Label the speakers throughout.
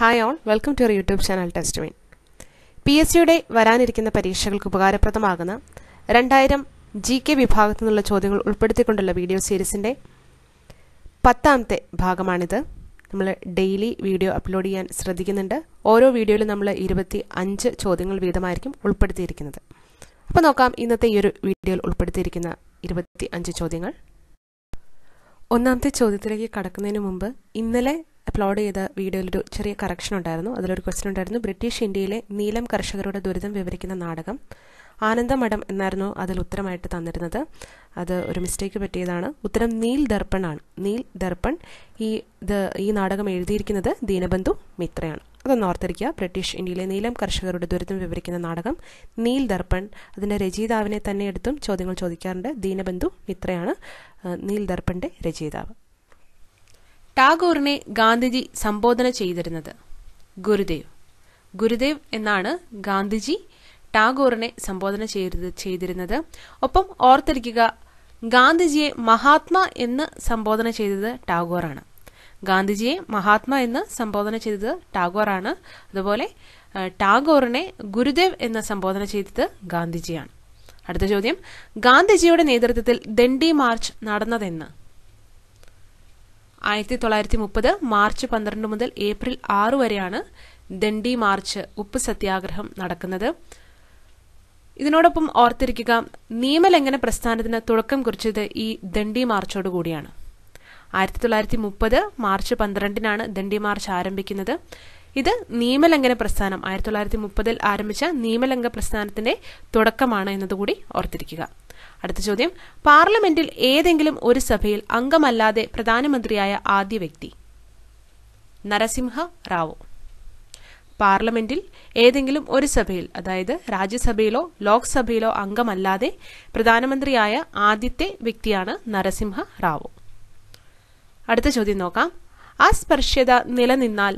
Speaker 1: hi all welcome to your YouTube channel test mean P S സിയുടെ വരാനിരിക്കുന്ന പരീക്ഷകൾക്ക് ഉപകാരപ്രദമാകുന്ന രണ്ടായിരം ജി കെ വിഭാഗത്തു നിന്നുള്ള ചോദ്യങ്ങൾ ഉൾപ്പെടുത്തിക്കൊണ്ടുള്ള വീഡിയോ സീരീസിൻ്റെ പത്താമത്തെ ഭാഗമാണിത് നമ്മൾ ഡെയിലി വീഡിയോ അപ്ലോഡ് ചെയ്യാൻ ശ്രദ്ധിക്കുന്നുണ്ട് ഓരോ വീഡിയോയിലും നമ്മൾ ഇരുപത്തി അഞ്ച് ചോദ്യങ്ങൾ വീതമായിരിക്കും ഉൾപ്പെടുത്തിയിരിക്കുന്നത് അപ്പോൾ നോക്കാം ഇന്നത്തെ ഈ ഒരു വീഡിയോയിൽ ഉൾപ്പെടുത്തിയിരിക്കുന്ന ഇരുപത്തി അഞ്ച് ചോദ്യങ്ങൾ ഒന്നാമത്തെ ചോദ്യത്തിലേക്ക് കടക്കുന്നതിന് മുമ്പ് ഇന്നലെ അപ്ലോഡ് ചെയ്ത വീഡിയോയിലൊരു ചെറിയ കറക്ഷൻ ഉണ്ടായിരുന്നു അതിലൊരു ക്വസ്റ്റ്യൻ ഉണ്ടായിരുന്നു ബ്രിട്ടീഷ് ഇന്ത്യയിലെ നീലം കർഷകരുടെ ദുരിതം വിവരിക്കുന്ന നാടകം ആനന്ദമഠം എന്നായിരുന്നു അതിൽ ഉത്തരമായിട്ട് തന്നിരുന്നത് അത് ഒരു മിസ്റ്റേക്ക് പറ്റിയതാണ് ഉത്തരം നീൽ ദർപ്പൺ ആണ് നീൽ ദർപ്പൺ ഈ ഈ നാടകം എഴുതിയിരിക്കുന്നത് ദീനബന്ധു മിത്രയാണ് അതൊന്ന് ഓർത്തിരിക്കുക ബ്രിട്ടീഷ് ഇന്ത്യയിലെ നീലം കർഷകരുടെ ദുരിതം വിവരിക്കുന്ന നാടകം നീൽ ദർപ്പൺ അതിൻ്റെ രചയിതാവിനെ തന്നെ എടുത്തും ചോദ്യങ്ങൾ ചോദിക്കാറുണ്ട് ദീനബന്ധു മിത്രയാണ് നീൽ ദർപ്പൻ്റെ രചയിതാവ് ടാഗോറിനെ ഗാന്ധിജി സംബോധന ചെയ്തിരുന്നത് ഗുരുദേവ് ഗുരുദേവ് എന്നാണ് ഗാന്ധിജി ടാഗോറിനെ സംബോധന ചെയ്തിരുന്നത് ഒപ്പം ഓർത്തിരിക്കുക ഗാന്ധിജിയെ മഹാത്മാ എന്ന് സംബോധന ചെയ്തത് ടാഗോറാണ് ഗാന്ധിജിയെ മഹാത്മാ എന്ന് സംബോധന ചെയ്തത് ടാഗോറാണ് അതുപോലെ ടാഗോറിനെ ഗുരുദേവ് എന്ന് സംബോധന ചെയ്തത് ഗാന്ധിജിയാണ് അടുത്ത ചോദ്യം ഗാന്ധിജിയുടെ നേതൃത്വത്തിൽ ദണ്ഡി മാർച്ച് നടന്നതെന്ന് ആയിരത്തി തൊള്ളായിരത്തി മുപ്പത് മാർച്ച് പന്ത്രണ്ട് മുതൽ ഏപ്രിൽ ആറ് വരെയാണ് ദണ്ഡി മാർച്ച് ഉപ്പ് സത്യാഗ്രഹം നടക്കുന്നത് ഇതിനോടൊപ്പം ഓർത്തിരിക്കുക നിയമലംഘന പ്രസ്ഥാനത്തിന് തുടക്കം കുറിച്ചത് ഈ ദണ്ഡി മാർച്ചോട് കൂടിയാണ് ആയിരത്തി തൊള്ളായിരത്തി മുപ്പത് മാർച്ച് പന്ത്രണ്ടിനാണ് ദണ്ഡി മാർച്ച് ആരംഭിക്കുന്നത് ഇത് നിയമലംഘന പ്രസ്ഥാനം ആയിരത്തി തൊള്ളായിരത്തി മുപ്പതിൽ ആരംഭിച്ച നിയമലംഘന പ്രസ്ഥാനത്തിന്റെ തുടക്കമാണ് എന്നതുകൂടി ഓർത്തിരിക്കുക അടുത്ത ചോദ്യം പാർലമെന്റിൽ ഏതെങ്കിലും ഒരു സഭയിൽ അംഗമല്ലാതെ പ്രധാനമന്ത്രിയായ ആദ്യ വ്യക്തി നരസിംഹ റാവു പാർലമെന്റിൽ ഏതെങ്കിലും ഒരു സഭയിൽ അതായത് രാജ്യസഭയിലോ ലോക്സഭയിലോ അംഗമല്ലാതെ പ്രധാനമന്ത്രിയായ ആദ്യത്തെ വ്യക്തിയാണ് നരസിംഹ റാവു അടുത്ത ചോദ്യം നോക്കാം അസ്പർശ്യത നിലനിന്നാൽ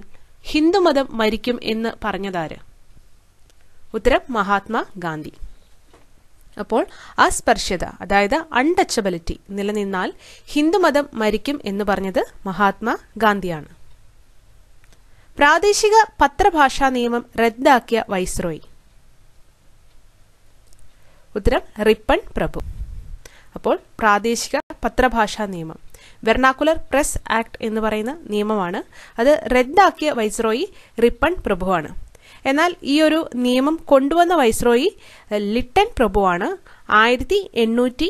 Speaker 1: ഹിന്ദുമതം മരിക്കും എന്ന് പറഞ്ഞതാര് ഉത്തരം മഹാത്മാ ഗാന്ധി അപ്പോൾ അസ്പർശ്യത അതായത് അൺടച്ചബിലിറ്റി നിലനിന്നാൽ ഹിന്ദുമതം മരിക്കും എന്ന് പറഞ്ഞത് മഹാത്മാ ഗാന്ധിയാണ് പ്രാദേശിക പത്രഭാഷാ നിയമം റദ്ദാക്കിയ വൈസ്രോയി ഉത്തരം റിപ്പൺ പ്രഭു അപ്പോൾ പ്രാദേശിക പത്രഭാഷാ നിയമം വെർണാക്കുലർ പ്രസ് ആക്ട് എന്ന് പറയുന്ന നിയമമാണ് അത് റദ്ദാക്കിയ വൈസ്രോയി റിപ്പൺ പ്രഭുവാണ് എന്നാൽ ഈ ഒരു നിയമം കൊണ്ടുവന്ന വൈസ്രോയി ലിട്ടൻ പ്രഭുവാണ് ആയിരത്തി എണ്ണൂറ്റി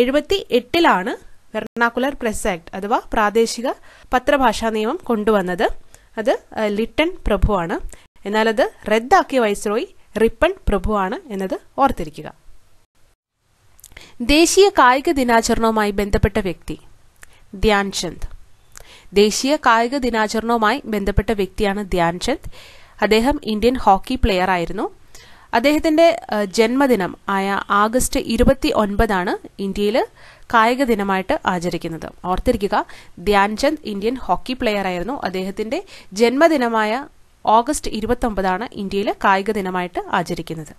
Speaker 1: എഴുപത്തി എട്ടിലാണ് വെർണാക്കുലർ പ്രസ് ആക്ട് അഥവാ പ്രാദേശിക പത്രഭാഷാ നിയമം കൊണ്ടുവന്നത് അത് ലിട്ടൺ പ്രഭുവാണ് എന്നാൽ അത് റദ്ദാക്കിയ വൈസ്രോയി റിപ്പൺ പ്രഭുവാണ് എന്നത് ഓർത്തിരിക്കുക ദേശീയ കായിക ദിനാചരണവുമായി ബന്ധപ്പെട്ട വ്യക്തി ധ്യാൻചന്ദ് ദേശീയ കായിക ദിനാചരണവുമായി ബന്ധപ്പെട്ട വ്യക്തിയാണ് ധ്യാൻചന്ദ് അദ്ദേഹം ഇന്ത്യൻ ഹോക്കി പ്ലെയർ ആയിരുന്നു അദ്ദേഹത്തിന്റെ ജന്മദിനം ആയ ആഗസ്റ്റ് ഇരുപത്തി ഒൻപതാണ് ഇന്ത്യയിൽ കായിക ദിനമായിട്ട് ആചരിക്കുന്നത് ഓർത്തിരിക്കുക ധ്യാൻചന്ദ് ഇന്ത്യൻ ഹോക്കി പ്ലെയർ ആയിരുന്നു അദ്ദേഹത്തിന്റെ ജന്മദിനമായ ഓഗസ്റ്റ് ഇരുപത്തൊമ്പതാണ് ഇന്ത്യയിൽ കായിക ദിനമായിട്ട് ആചരിക്കുന്നത്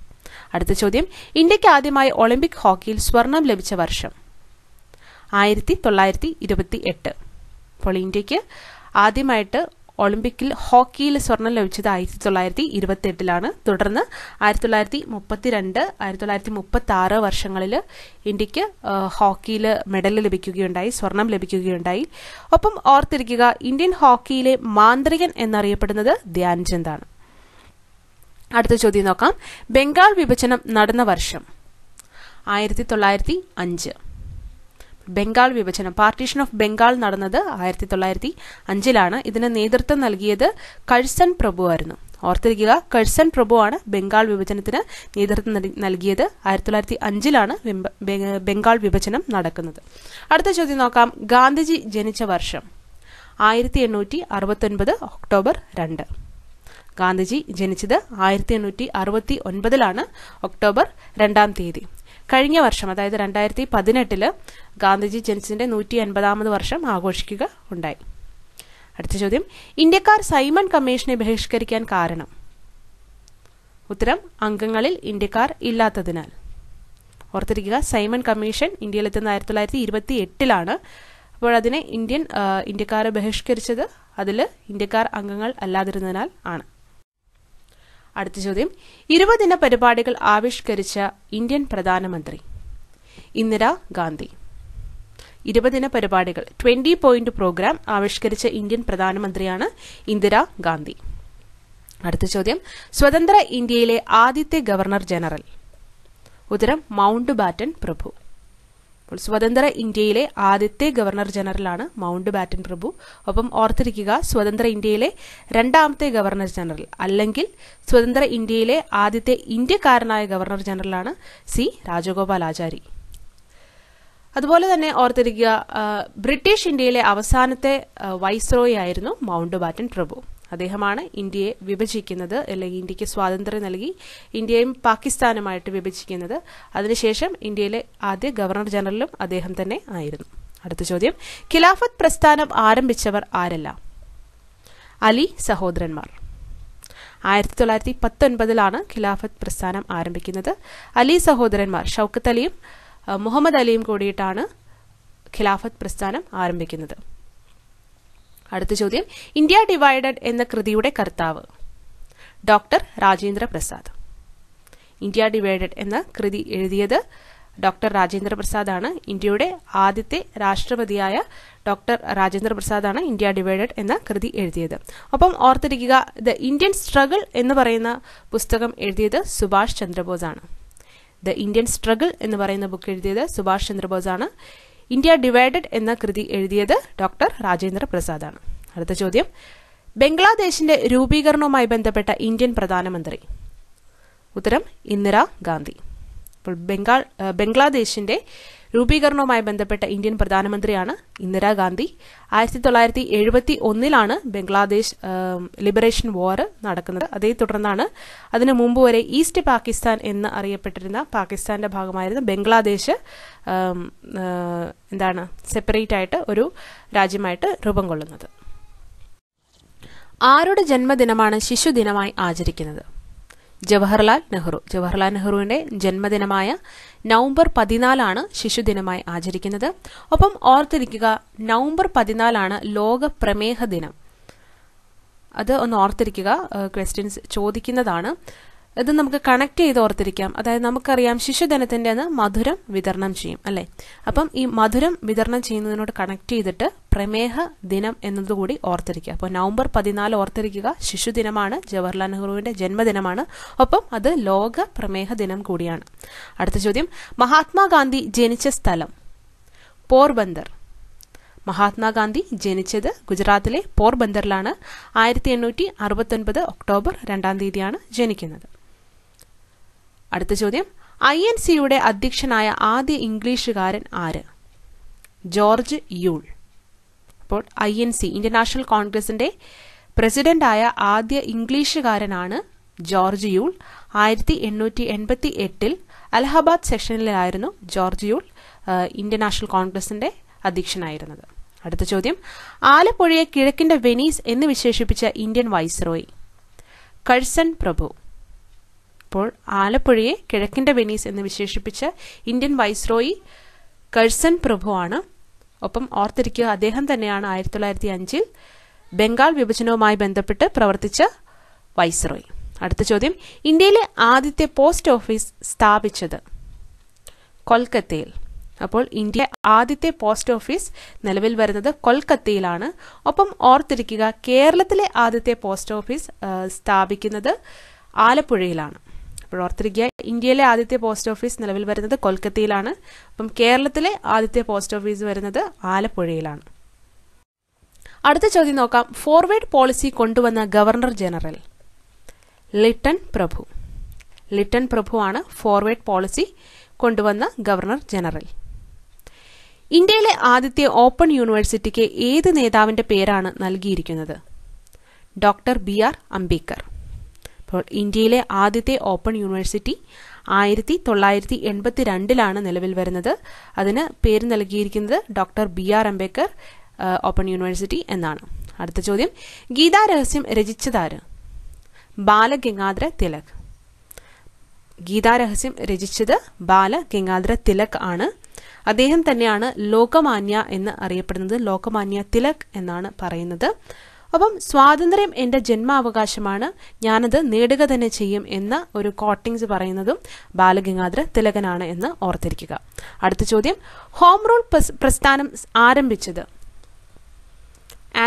Speaker 1: അടുത്ത ചോദ്യം ഇന്ത്യക്ക് ആദ്യമായി ഒളിമ്പിക് ഹോക്കിയിൽ സ്വർണം ലഭിച്ച വർഷം ആയിരത്തി തൊള്ളായിരത്തി ഇരുപത്തി എട്ട് അപ്പോൾ ഇന്ത്യക്ക് ആദ്യമായിട്ട് ഒളിമ്പിക്കിൽ ഹോക്കിയിൽ സ്വർണം ലഭിച്ചത് ആയിരത്തി തൊള്ളായിരത്തി ഇരുപത്തി എട്ടിലാണ് തുടർന്ന് ആയിരത്തി തൊള്ളായിരത്തി മുപ്പത്തി രണ്ട് ആയിരത്തി തൊള്ളായിരത്തി മുപ്പത്തി ആറ് വർഷങ്ങളിൽ ഇന്ത്യക്ക് ഹോക്കിയിൽ മെഡൽ ലഭിക്കുകയുണ്ടായി സ്വർണം ലഭിക്കുകയുണ്ടായി ഒപ്പം ഓർത്തിരിക്കുക ഇന്ത്യൻ ഹോക്കിയിലെ മാന്ത്രികൻ എന്നറിയപ്പെടുന്നത് ധ്യാൻചന്ദ് ആണ് അടുത്ത ചോദ്യം നോക്കാം ബംഗാൾ വിഭജനം നടന്ന വർഷം ആയിരത്തി തൊള്ളായിരത്തി അഞ്ച് ബംഗാൾ വിഭജനം പാർട്ടീഷൻ ഓഫ് ബംഗാൾ നടന്നത് ആയിരത്തി തൊള്ളായിരത്തി അഞ്ചിലാണ് ഇതിന് നേതൃത്വം നൽകിയത് കഴ്സൺ പ്രഭു ആയിരുന്നു ഓർത്തിരിക്കുക കഴ്സൺ പ്രഭു ആണ് ബംഗാൾ വിഭജനത്തിന് നേതൃത്വം നൽകിയത് ആയിരത്തി തൊള്ളായിരത്തി അഞ്ചിലാണ് ബംഗാൾ വിഭജനം നടക്കുന്നത് അടുത്ത ചോദ്യം നോക്കാം ഗാന്ധിജി ജനിച്ച വർഷം ആയിരത്തി എണ്ണൂറ്റി അറുപത്തി ഒൻപത് ഒക്ടോബർ രണ്ട് ഗാന്ധിജി ജനിച്ചത് ആയിരത്തി എണ്ണൂറ്റി അറുപത്തി ഒൻപതിലാണ് ഒക്ടോബർ രണ്ടാം തീയതി കഴിഞ്ഞ വർഷം അതായത് രണ്ടായിരത്തി പതിനെട്ടില് ഗാന്ധിജി ജനിച്ചതിന്റെ നൂറ്റി എൺപതാമത് വർഷം ആഘോഷിക്കുക ഉണ്ടായി അടുത്ത ചോദ്യം ഇന്ത്യക്കാർ സൈമൺ കമ്മീഷനെ ബഹിഷ്കരിക്കാൻ കാരണം ഉത്തരം അംഗങ്ങളിൽ ഇന്ത്യക്കാർ ഇല്ലാത്തതിനാൽ ഓർത്തിരിക്കുക സൈമൺ കമ്മീഷൻ ഇന്ത്യയിലെത്തുന്ന ആയിരത്തി തൊള്ളായിരത്തി ഇരുപത്തി എട്ടിലാണ് അപ്പോൾ അതിനെ ഇന്ത്യൻ ഇന്ത്യക്കാരെ ബഹിഷ്കരിച്ചത് അതിൽ ഇന്ത്യക്കാർ അംഗങ്ങൾ അല്ലാതിരുന്നതിനാൽ ആണ് അടുത്ത ചോദ്യം ഇരുപതിന പരിപാടികൾ ആവിഷ്കരിച്ച ഇന്ത്യൻ പ്രധാനമന്ത്രി ഇന്ദിരാഗാന്ധി ഇരുപതിന പരിപാടികൾ ട്വന്റി പോയിന്റ് പ്രോഗ്രാം ആവിഷ്കരിച്ച ഇന്ത്യൻ പ്രധാനമന്ത്രിയാണ് ഇന്ദിരാഗാന്ധി അടുത്ത ചോദ്യം സ്വതന്ത്ര ഇന്ത്യയിലെ ആദ്യത്തെ ഗവർണർ ജനറൽ ഉത്തരം മൗണ്ട് ബാറ്റൻ പ്രഭു അപ്പോൾ സ്വതന്ത്ര ഇന്ത്യയിലെ ആദ്യത്തെ ഗവർണർ ജനറലാണ് മൗണ്ട് ബാറ്റൻ പ്രഭു ഒപ്പം ഓർത്തിരിക്കുക സ്വതന്ത്ര ഇന്ത്യയിലെ രണ്ടാമത്തെ ഗവർണർ ജനറൽ അല്ലെങ്കിൽ സ്വതന്ത്ര ഇന്ത്യയിലെ ആദ്യത്തെ ഇന്ത്യക്കാരനായ ഗവർണർ ജനറലാണ് സി രാജഗോപാലാചാരി അതുപോലെ തന്നെ ഓർത്തിരിക്കുക ബ്രിട്ടീഷ് ഇന്ത്യയിലെ അവസാനത്തെ വൈസ്രോയി ആയിരുന്നു മൗണ്ട് ബാറ്റൻ പ്രഭു അദ്ദേഹമാണ് ഇന്ത്യയെ വിഭജിക്കുന്നത് അല്ലെങ്കിൽ ഇന്ത്യക്ക് സ്വാതന്ത്ര്യം നൽകി ഇന്ത്യയും പാകിസ്ഥാനുമായിട്ട് വിഭജിക്കുന്നത് അതിനുശേഷം ഇന്ത്യയിലെ ആദ്യ ഗവർണർ ജനറലും അദ്ദേഹം തന്നെ ആയിരുന്നു അടുത്ത ചോദ്യം ഖിലാഫത്ത് പ്രസ്ഥാനം ആരംഭിച്ചവർ ആരല്ല അലി സഹോദരന്മാർ ആയിരത്തി തൊള്ളായിരത്തി പത്തൊൻപതിലാണ് ഖിലാഫത്ത് പ്രസ്ഥാനം ആരംഭിക്കുന്നത് അലി സഹോദരന്മാർ ഷൗക്കത്ത് അലിയും മുഹമ്മദ് അലിയും കൂടിയിട്ടാണ് ഖിലാഫത്ത് പ്രസ്ഥാനം ആരംഭിക്കുന്നത് അടുത്ത ചോദ്യം ഇന്ത്യ ഡിവൈഡഡ് എന്ന കൃതിയുടെ കർത്താവ് doctor Rajendra Prasad India divided എന്ന കൃതി എഴുതിയത് ഡോക്ടർ രാജേന്ദ്ര പ്രസാദാണ് ഇന്ത്യയുടെ ആദ്യത്തെ രാഷ്ട്രപതിയായ ഡോക്ടർ രാജേന്ദ്ര പ്രസാദാണ് ഇന്ത്യ ഡിവൈഡഡ് എന്ന കൃതി എഴുതിയത് ഒപ്പം ഓർത്തിരിക്കുക ദ ഇന്ത്യൻ സ്ട്രഗിൾ എന്ന് പറയുന്ന പുസ്തകം എഴുതിയത് സുഭാഷ് ചന്ദ്രബോസാണ് ദ ഇന്ത്യൻ സ്ട്രഗിൾ എന്ന് പറയുന്ന ബുക്ക് എഴുതിയത് സുഭാഷ് ചന്ദ്രബോസാണ് ഇന്ത്യ ഡിവൈഡഡ് എന്ന കൃതി എഴുതിയത് ഡോക്ടർ രാജേന്ദ്ര പ്രസാദാണ് അടുത്ത ചോദ്യം ബംഗ്ലാദേശിന്റെ രൂപീകരണവുമായി ബന്ധപ്പെട്ട ഇന്ത്യൻ പ്രധാനമന്ത്രി ഉത്തരം ഇന്ദിരാ ഗാന്ധി അപ്പോൾ ബംഗാൾ ബംഗ്ലാദേശിന്റെ രൂപീകരണവുമായി ബന്ധപ്പെട്ട ഇന്ത്യൻ പ്രധാനമന്ത്രിയാണ് ഇന്ദിരാഗാന്ധി ആയിരത്തി തൊള്ളായിരത്തി എഴുപത്തി ഒന്നിലാണ് ബംഗ്ലാദേശ് ലിബറേഷൻ വാർ നടക്കുന്നത് അതേ തുടർന്നാണ് അതിനു മുമ്പ് വരെ ഈസ്റ്റ് പാകിസ്ഥാൻ എന്ന് അറിയപ്പെട്ടിരുന്ന പാകിസ്ഥാന്റെ ഭാഗമായിരുന്ന ബംഗ്ലാദേശ് എന്താണ് സെപ്പറേറ്റ് ആയിട്ട് ഒരു രാജ്യമായിട്ട് രൂപം കൊള്ളുന്നത് ആരുടെ ജന്മദിനമാണ് ശിശുദിനമായി ആചരിക്കുന്നത് ജവഹർലാൽ നെഹ്റു ജവഹർലാൽ നെഹ്റുവിന്റെ ജന്മദിനമായ നവംബർ പതിനാലാണ് ശിശുദിനമായി ആചരിക്കുന്നത് ഒപ്പം ഓർത്തിരിക്കുക നവംബർ പതിനാലാണ് ലോക പ്രമേഹ ദിനം അത് ഒന്ന് ഓർത്തിരിക്കുക ക്വസ്റ്റ്യൻസ് ചോദിക്കുന്നതാണ് ഇത് നമുക്ക് കണക്ട് ചെയ്ത് ഓർത്തിരിക്കാം അതായത് നമുക്കറിയാം ശിശുധനത്തിൻ്റെ അന്ന് മധുരം വിതരണം ചെയ്യും അല്ലേ അപ്പം ഈ മധുരം വിതരണം ചെയ്യുന്നതിനോട് കണക്ട് ചെയ്തിട്ട് പ്രമേഹ ദിനം എന്നതുകൂടി ഓർത്തിരിക്കുക അപ്പോൾ നവംബർ പതിനാല് ഓർത്തിരിക്കുക ശിശുദിനമാണ് ജവഹർലാൽ നെഹ്റുവിൻ്റെ ജന്മദിനമാണ് ഒപ്പം അത് ലോക പ്രമേഹ ദിനം കൂടിയാണ് അടുത്ത ചോദ്യം മഹാത്മാഗാന്ധി ജനിച്ച സ്ഥലം പോർബന്ദർ മഹാത്മാഗാന്ധി ജനിച്ചത് ഗുജറാത്തിലെ പോർബന്ദറിലാണ് ആയിരത്തി എണ്ണൂറ്റി അറുപത്തൊൻപത് ഒക്ടോബർ രണ്ടാം തീയതിയാണ് ജനിക്കുന്നത് അടുത്ത ചോദ്യം ഐ എൻ സിയുടെ അധ്യക്ഷനായ ആദ്യ ഇംഗ്ലീഷുകാരൻ ആര് ജോർജ് യൂൾ അപ്പോൾ I N C Indian National കോൺഗ്രസിന്റെ പ്രസിഡന്റായ ആദ്യ ഇംഗ്ലീഷുകാരനാണ് ജോർജ് യൂൾ ആയിരത്തി എണ്ണൂറ്റി എൺപത്തി എട്ടിൽ അലഹബാദ് സെക്ഷനിലായിരുന്നു ജോർജ് യൂൾ ഇന്ത്യൻ നാഷണൽ കോൺഗ്രസിന്റെ അധ്യക്ഷനായിരുന്നത് അടുത്ത ചോദ്യം ആലപ്പുഴയെ കിഴക്കിന്റെ വെനീസ് എന്ന് വിശേഷിപ്പിച്ച ഇന്ത്യൻ വൈസ്രോയി കഴ്സൺ പ്രഭു അപ്പോൾ ആലപ്പുഴയെ കിഴക്കിന്റെ വെനീസ് എന്ന് വിശേഷിപ്പിച്ച ഇന്ത്യൻ വൈസ്രോയി കഴ്സൺ പ്രഭുവാണ് ഒപ്പം ഓർത്തിരിക്കുക അദ്ദേഹം തന്നെയാണ് ആയിരത്തി തൊള്ളായിരത്തി അഞ്ചിൽ ബംഗാൾ വിഭജനവുമായി ബന്ധപ്പെട്ട് പ്രവർത്തിച്ച വൈസ്രോയി അടുത്ത ചോദ്യം ഇന്ത്യയിലെ ആദ്യത്തെ പോസ്റ്റ് ഓഫീസ് സ്ഥാപിച്ചത് കൊൽക്കത്തയിൽ അപ്പോൾ ഇന്ത്യ ആദ്യത്തെ പോസ്റ്റ് ഓഫീസ് നിലവിൽ വരുന്നത് കൊൽക്കത്തയിലാണ് ഒപ്പം ഓർത്തിരിക്കുക കേരളത്തിലെ ആദ്യത്തെ പോസ്റ്റ് ഓഫീസ് സ്ഥാപിക്കുന്നത് ആലപ്പുഴയിലാണ് അപ്പോൾ ഓർത്തിരിക്കുക ഇന്ത്യയിലെ ആദ്യത്തെ പോസ്റ്റ് ഓഫീസ് നിലവിൽ വരുന്നത് കൊൽക്കത്തയിലാണ് അപ്പം കേരളത്തിലെ ആദ്യത്തെ പോസ്റ്റ് ഓഫീസ് വരുന്നത് ആലപ്പുഴയിലാണ് അടുത്ത ചോദ്യം നോക്കാം ഫോർവേഡ് പോളിസി കൊണ്ടുവന്ന ഗവർണർ ജനറൽ ലിട്ടൺ പ്രഭു ലിട്ടൺ പ്രഭുവാണ് ഫോർവേഡ് പോളിസി കൊണ്ടുവന്ന ഗവർണർ ജനറൽ ഇന്ത്യയിലെ ആദ്യത്തെ ഓപ്പൺ യൂണിവേഴ്സിറ്റിക്ക് ഏത് നേതാവിന്റെ പേരാണ് നൽകിയിരിക്കുന്നത് ഡോക്ടർ ബി ആർ അംബേദ്കർ അപ്പോൾ ഇന്ത്യയിലെ ആദ്യത്തെ ഓപ്പൺ യൂണിവേഴ്സിറ്റി ആയിരത്തി തൊള്ളായിരത്തി എൺപത്തി രണ്ടിലാണ് നിലവിൽ വരുന്നത് അതിന് പേര് നൽകിയിരിക്കുന്നത് doctor B R Ambedkar open university എന്നാണ് അടുത്ത ചോദ്യം ഗീതാ രഹസ്യം രചിച്ചതാര് ബാലഗംഗാധര തിലക് ഗീതാരഹസ്യം രചിച്ചത് ബാലഗംഗാധര തിലക് ആണ് അദ്ദേഹം തന്നെയാണ് ലോകമാന്യ എന്ന് അറിയപ്പെടുന്നത് ലോകമാന്യ തിലക് എന്നാണ് പറയുന്നത് അപ്പം സ്വാതന്ത്ര്യം എൻ്റെ ജന്മാവകാശമാണ് ഞാനത് നേടുക തന്നെ ചെയ്യും എന്ന ഒരു കോട്ടിങ്സ് പറയുന്നതും ബാലഗംഗാധര തിലകനാണ് എന്ന് ഓർത്തിരിക്കുക അടുത്ത ചോദ്യം ഹോം റൂൾ പ്രസ്ഥാനം ആരംഭിച്ചത്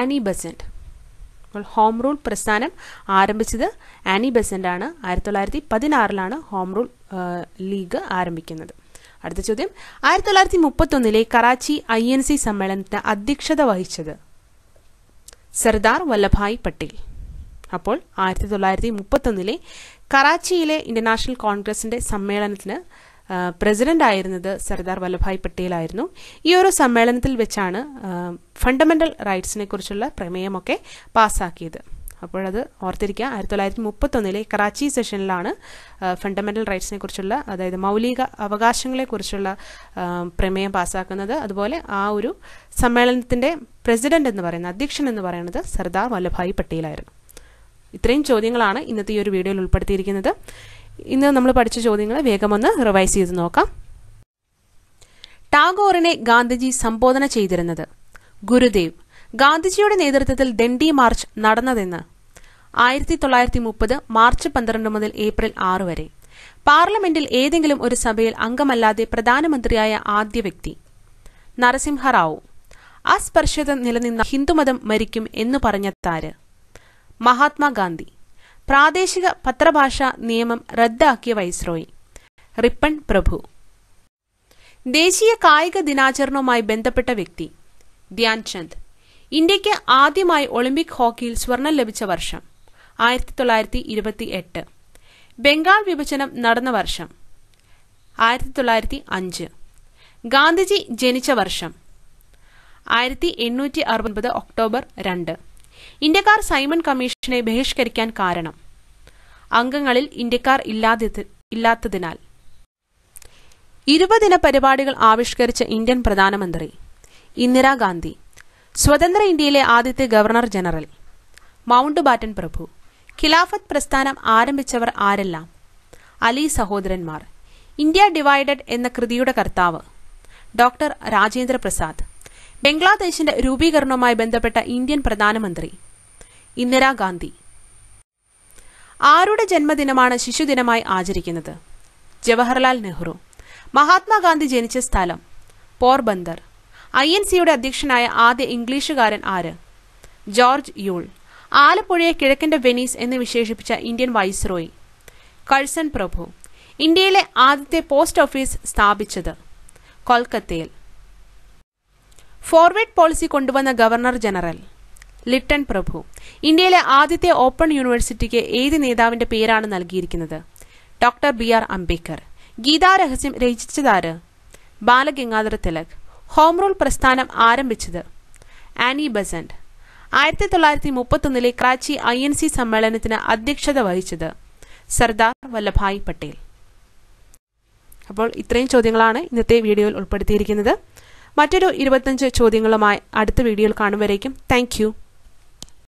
Speaker 1: ആനി ബസന്റ് ഹോം റൂൾ പ്രസ്ഥാനം ആരംഭിച്ചത് ആനി ബസന്റ് ആണ് ആയിരത്തി തൊള്ളായിരത്തി പതിനാറിലാണ് ഹോം റൂൾ ലീഗ് ആരംഭിക്കുന്നത് അടുത്ത ചോദ്യം ആയിരത്തി തൊള്ളായിരത്തി മുപ്പത്തൊന്നിലെ കറാച്ചി ഐ എൻ സി സമ്മേളനത്തിന് അധ്യക്ഷത വഹിച്ചത് സർദാർ വല്ലഭായ് പട്ടേൽ അപ്പോൾ ആയിരത്തി തൊള്ളായിരത്തി മുപ്പത്തൊന്നിലെ കറാച്ചിയിലെ ഇന്റർനാഷണൽ കോൺഗ്രസിന്റെ സമ്മേളനത്തിന് പ്രസിഡന്റ് ആയിരുന്നത് സർദാർ വല്ലഭായ് പട്ടേലായിരുന്നു ഈ ഒരു സമ്മേളനത്തിൽ വെച്ചാണ് ഫണ്ടമെന്റൽ റൈറ്റ്സിനെ കുറിച്ചുള്ള പ്രമേയമൊക്കെ പാസാക്കിയത് അപ്പോഴത് ഓർത്തിരിക്കുക ആയിരത്തി തൊള്ളായിരത്തി മുപ്പത്തൊന്നിലെ കറാച്ചി സെഷനിലാണ് ഫണ്ടമെൻ്റൽ റൈറ്റ്സിനെ കുറിച്ചുള്ള അതായത് മൗലിക അവകാശങ്ങളെക്കുറിച്ചുള്ള പ്രമേയം പാസ്സാക്കുന്നത് അതുപോലെ ആ ഒരു സമ്മേളനത്തിൻ്റെ പ്രസിഡന്റ് എന്ന് പറയുന്നത് അധ്യക്ഷൻ എന്ന് പറയുന്നത് സർദാർ വല്ലഭായ് പട്ടേലായിരുന്നു ഇത്രയും ചോദ്യങ്ങളാണ് ഇന്നത്തെ ഈ ഒരു വീഡിയോയിൽ ഉൾപ്പെടുത്തിയിരിക്കുന്നത് ഇന്ന് നമ്മൾ പഠിച്ച ചോദ്യങ്ങൾ വേഗമൊന്ന് റിവൈസ് ചെയ്ത് നോക്കാം ടാഗോറിനെ ഗാന്ധിജി സംബോധന ചെയ്തിരുന്നത് ഗുരുദേവ് ഗാന്ധിജിയുടെ നേതൃത്വത്തിൽ ദണ്ഡി മാർച്ച് നടന്നതെന്ന് ആയിരത്തി തൊള്ളായിരത്തി മുപ്പത് മാർച്ച് പന്ത്രണ്ട് മുതൽ ഏപ്രിൽ ആറ് വരെ പാർലമെന്റിൽ ഏതെങ്കിലും ഒരു സഭയിൽ അംഗമല്ലാതെ പ്രധാനമന്ത്രിയായ ആദ്യ വ്യക്തി നരസിംഹറാവു അസ്പർശ്യത നിലനിന്ന ഹിന്ദുമതം മരിക്കും എന്ന് പറഞ്ഞ താര് മഹാത്മാഗാന്ധി പ്രാദേശിക പത്രഭാഷ നിയമം റദ്ദാക്കിയ വൈസ്രോയി റിപ്പൺ പ്രഭു ദേശീയ കായിക ദിനാചരണവുമായി ബന്ധപ്പെട്ട വ്യക്തി ധ്യാൻചന്ദ് ഇന്ത്യയ്ക്ക് ആദ്യമായി ഒളിമ്പിക് ഹോക്കിയിൽ സ്വർണം ലഭിച്ച വർഷം ആയിരത്തി തൊള്ളായിരത്തി ഇരുപത്തി എട്ട് ബംഗാൾ വിഭജനം നടന്ന വർഷം ആയിരത്തി തൊള്ളായിരത്തി അഞ്ച് ഗാന്ധിജി ജനിച്ച വർഷം ആയിരത്തി എണ്ണൂറ്റി അറുപത് ഒക്ടോബർ രണ്ട് ഇന്ത്യക്കാർ സൈമൺ കമ്മീഷനെ ബഹിഷ്കരിക്കാൻ കാരണം അംഗങ്ങളിൽ ഇന്ത്യക്കാർ ഇല്ലാത്തതിനാൽ ഇരുപതിന പരിപാടികൾ ആവിഷ്കരിച്ച ഇന്ത്യൻ പ്രധാനമന്ത്രി ഇന്ദിരാഗാന്ധി സ്വതന്ത്ര ഇന്ത്യയിലെ ആദ്യത്തെ ഗവർണർ ജനറൽ മൗണ്ട് ബാറ്റൻ പ്രഭു ഖിലാഫത്ത് പ്രസ്ഥാനം ആരംഭിച്ചവർ ആരെല്ലാം അലി സഹോദരന്മാർ ഇന്ത്യ ഡിവൈഡഡ് എന്ന കൃതിയുടെ കർത്താവ് ഡോക്ടർ രാജേന്ദ്ര പ്രസാദ് ബംഗ്ലാദേശിന്റെ രൂപീകരണവുമായി ബന്ധപ്പെട്ട ഇന്ത്യൻ പ്രധാനമന്ത്രി ഇന്ദിരാഗാന്ധി ആരുടെ ജന്മദിനമാണ് ശിശുദിനമായി ആചരിക്കുന്നത് ജവഹർലാൽ നെഹ്റു മഹാത്മാഗാന്ധി ജനിച്ച സ്ഥലം പോർബന്ദർ ഐ എൻ സിയുടെ അധ്യക്ഷനായ ആദ്യ ഇംഗ്ലീഷുകാരൻ ആര് ജോർജ് യൂൾ ആലപ്പുഴയെ കിഴക്കന്റെ വെനീസ് എന്ന് വിശേഷിപ്പിച്ച ഇന്ത്യൻ വൈസ്രോയി കഴ്സൺ പ്രഭു ഇന്ത്യയിലെ ആദ്യത്തെ പോസ്റ്റ് ഓഫീസ് സ്ഥാപിച്ചത് കൊൽക്കത്തയിൽ ഫോർവേഡ് പോളിസി കൊണ്ടുവന്ന ഗവർണർ ജനറൽ ലിട്ടൺ പ്രഭു ഇന്ത്യയിലെ ആദ്യത്തെ ഓപ്പൺ യൂണിവേഴ്സിറ്റിക്ക് ഏത് നേതാവിന്റെ പേരാണ് നൽകിയിരിക്കുന്നത് doctor B R Ambedkar Gitarahasya രചിച്ചതാര് ബാലഗംഗാധര തിലക് ഹോം റൂൾ പ്രസ്ഥാനം ആരംഭിച്ചത് ആനി ബസന്റ് ആയിരത്തി തൊള്ളായിരത്തി മുപ്പത്തൊന്നിലെ കറാച്ചി ഐ എൻ സി സമ്മേളനത്തിന് അധ്യക്ഷത വഹിച്ചത് സർദാർ വല്ലഭായ് പട്ടേൽ അപ്പോൾ ഇത്രയും ചോദ്യങ്ങളാണ് ഇന്നത്തെ വീഡിയോയിൽ ഉൾപ്പെടുത്തിയിരിക്കുന്നത് മറ്റൊരു ഇരുപത്തഞ്ച് ചോദ്യങ്ങളുമായി അടുത്ത വീഡിയോയിൽ കാണുമ്പോഴേക്കും താങ്ക്